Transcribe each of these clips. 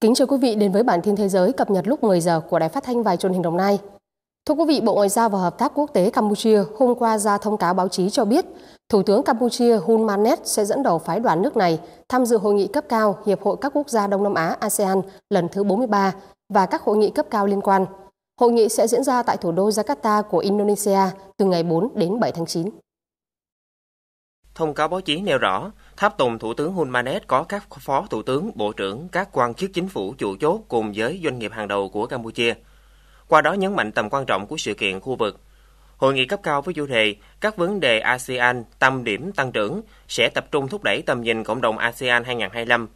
Kính chào quý vị đến với bản tin thế giới cập nhật lúc 10 giờ của Đài Phát thanh và Truyền hình Đồng Nai. Thưa quý vị, Bộ Ngoại giao và Hợp tác Quốc tế Campuchia hôm qua ra thông cáo báo chí cho biết, Thủ tướng Campuchia Hun Manet sẽ dẫn đầu phái đoàn nước này tham dự hội nghị cấp cao Hiệp hội các quốc gia Đông Nam Á ASEAN lần thứ 43 và các hội nghị cấp cao liên quan. Hội nghị sẽ diễn ra tại thủ đô Jakarta của Indonesia từ ngày 4 đến 7 tháng 9. Thông cáo báo chí nêu rõ, tháp tùng Thủ tướng Hun Manet có các phó thủ tướng, bộ trưởng, các quan chức chính phủ chủ chốt cùng với doanh nghiệp hàng đầu của Campuchia. Qua đó nhấn mạnh tầm quan trọng của sự kiện khu vực. Hội nghị cấp cao với chủ đề Các vấn đề ASEAN tâm điểm tăng trưởng sẽ tập trung thúc đẩy tầm nhìn cộng đồng ASEAN 2025.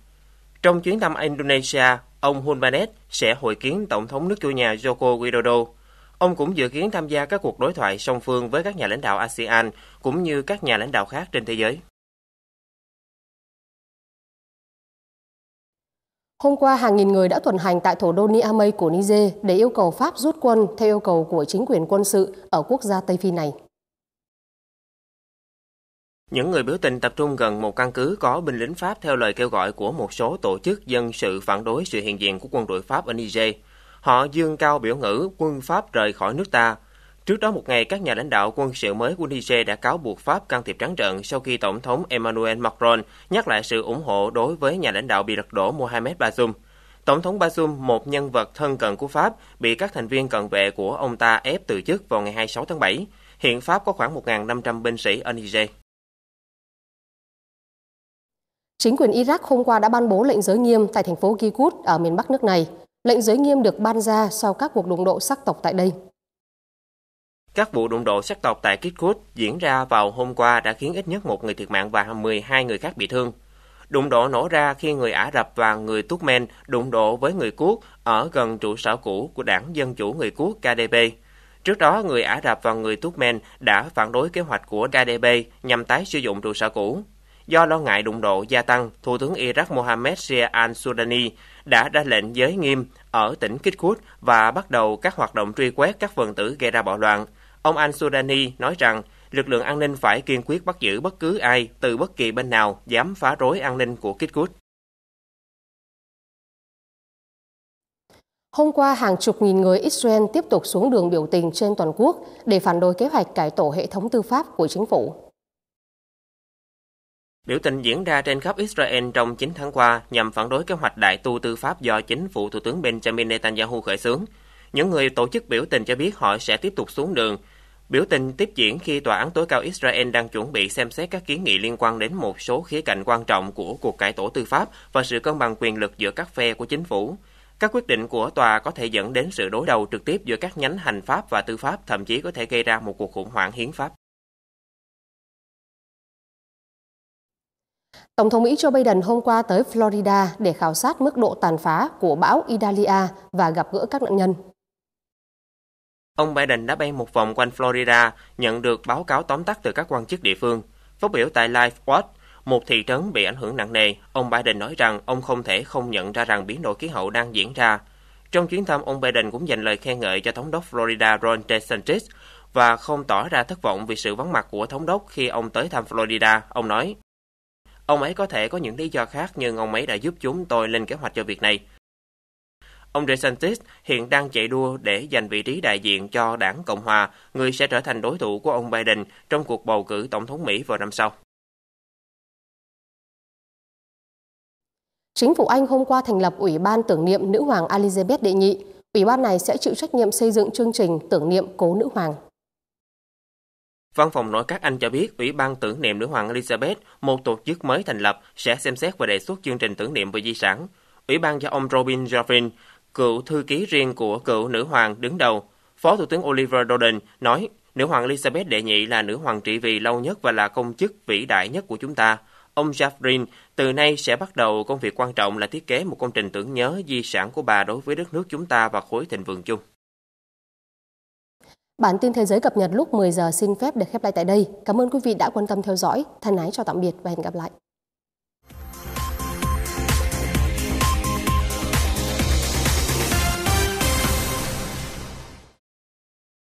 Trong chuyến thăm Indonesia, ông Hun Manet sẽ hội kiến Tổng thống nước chủ nhà Joko Widodo Ông cũng dự kiến tham gia các cuộc đối thoại song phương với các nhà lãnh đạo ASEAN cũng như các nhà lãnh đạo khác trên thế giới. Hôm qua, hàng nghìn người đã tuần hành tại thủ đô Niamey của Niger để yêu cầu Pháp rút quân theo yêu cầu của chính quyền quân sự ở quốc gia Tây Phi này. Những người biểu tình tập trung gần một căn cứ có binh lính Pháp theo lời kêu gọi của một số tổ chức dân sự phản đối sự hiện diện của quân đội Pháp ở Niger – Họ dương cao biểu ngữ quân Pháp rời khỏi nước ta. Trước đó một ngày, các nhà lãnh đạo quân sự mới của Niger đã cáo buộc Pháp can thiệp trắng trợn sau khi Tổng thống Emmanuel Macron nhắc lại sự ủng hộ đối với nhà lãnh đạo bị lật đổ Mohamed Bazoum. Tổng thống Bazoum, một nhân vật thân cận của Pháp, bị các thành viên cận vệ của ông ta ép từ chức vào ngày 26 tháng 7. Hiện Pháp có khoảng 1.500 binh sĩ ở Niger. Chính quyền Iraq hôm qua đã ban bố lệnh giới nghiêm tại thành phố Kirkuk ở miền Bắc nước này lệnh giới nghiêm được ban ra sau các cuộc đụng độ sắc tộc tại đây. Các vụ đụng độ sắc tộc tại Kitkut diễn ra vào hôm qua đã khiến ít nhất một người thiệt mạng và 12 người khác bị thương. Đụng độ nổ ra khi người Ả Rập và người Turkmen đụng độ với người Quốc ở gần trụ sở cũ của Đảng Dân Chủ Người Quốc KDP. Trước đó, người Ả Rập và người Turkmen đã phản đối kế hoạch của KDP nhằm tái sử dụng trụ sở cũ do lo ngại đụng độ gia tăng, Thủ tướng Iraq Mohammed Ria al-Sudani đã ra lệnh giới nghiêm ở tỉnh Kirkuk và bắt đầu các hoạt động truy quét các phần tử gây ra bạo loạn. Ông al-Sudani nói rằng lực lượng an ninh phải kiên quyết bắt giữ bất cứ ai từ bất kỳ bên nào dám phá rối an ninh của Kirkuk. Hôm qua, hàng chục nghìn người Israel tiếp tục xuống đường biểu tình trên toàn quốc để phản đối kế hoạch cải tổ hệ thống tư pháp của chính phủ. Biểu tình diễn ra trên khắp Israel trong 9 tháng qua nhằm phản đối kế hoạch đại tu tư pháp do chính phủ Thủ tướng Benjamin Netanyahu khởi xướng. Những người tổ chức biểu tình cho biết họ sẽ tiếp tục xuống đường. Biểu tình tiếp diễn khi Tòa án tối cao Israel đang chuẩn bị xem xét các kiến nghị liên quan đến một số khía cạnh quan trọng của cuộc cải tổ tư pháp và sự cân bằng quyền lực giữa các phe của chính phủ. Các quyết định của tòa có thể dẫn đến sự đối đầu trực tiếp giữa các nhánh hành pháp và tư pháp, thậm chí có thể gây ra một cuộc khủng hoảng hiến pháp. Tổng thống Mỹ Joe Biden hôm qua tới Florida để khảo sát mức độ tàn phá của bão Idalia và gặp gỡ các nạn nhân. Ông Biden đã bay một vòng quanh Florida, nhận được báo cáo tóm tắt từ các quan chức địa phương. Phát biểu tại Live Watch, một thị trấn bị ảnh hưởng nặng nề, ông Biden nói rằng ông không thể không nhận ra rằng biến đổi khí hậu đang diễn ra. Trong chuyến thăm, ông Biden cũng dành lời khen ngợi cho thống đốc Florida Ron DeSantis và không tỏ ra thất vọng vì sự vắng mặt của thống đốc khi ông tới thăm Florida. Ông nói, Ông ấy có thể có những lý do khác nhưng ông ấy đã giúp chúng tôi lên kế hoạch cho việc này. Ông DeSantis hiện đang chạy đua để giành vị trí đại diện cho đảng Cộng Hòa, người sẽ trở thành đối thủ của ông Biden trong cuộc bầu cử tổng thống Mỹ vào năm sau. Chính phủ Anh hôm qua thành lập Ủy ban tưởng niệm nữ hoàng Elizabeth đệ nhị. Ủy ban này sẽ chịu trách nhiệm xây dựng chương trình tưởng niệm cố nữ hoàng Văn phòng nội các Anh cho biết Ủy ban tưởng niệm nữ hoàng Elizabeth, một tổ chức mới thành lập, sẽ xem xét và đề xuất chương trình tưởng niệm về di sản. Ủy ban do ông Robin Joffrin, cựu thư ký riêng của cựu nữ hoàng đứng đầu. Phó Thủ tướng Oliver Dowden nói, nữ hoàng Elizabeth đệ nhị là nữ hoàng trị vì lâu nhất và là công chức vĩ đại nhất của chúng ta. Ông Jaffrin từ nay sẽ bắt đầu công việc quan trọng là thiết kế một công trình tưởng nhớ di sản của bà đối với đất nước chúng ta và khối thịnh vượng chung. Bản tin thế giới cập nhật lúc 10 giờ xin phép được khép lại tại đây. Cảm ơn quý vị đã quan tâm theo dõi. Thân ái chào tạm biệt và hẹn gặp lại.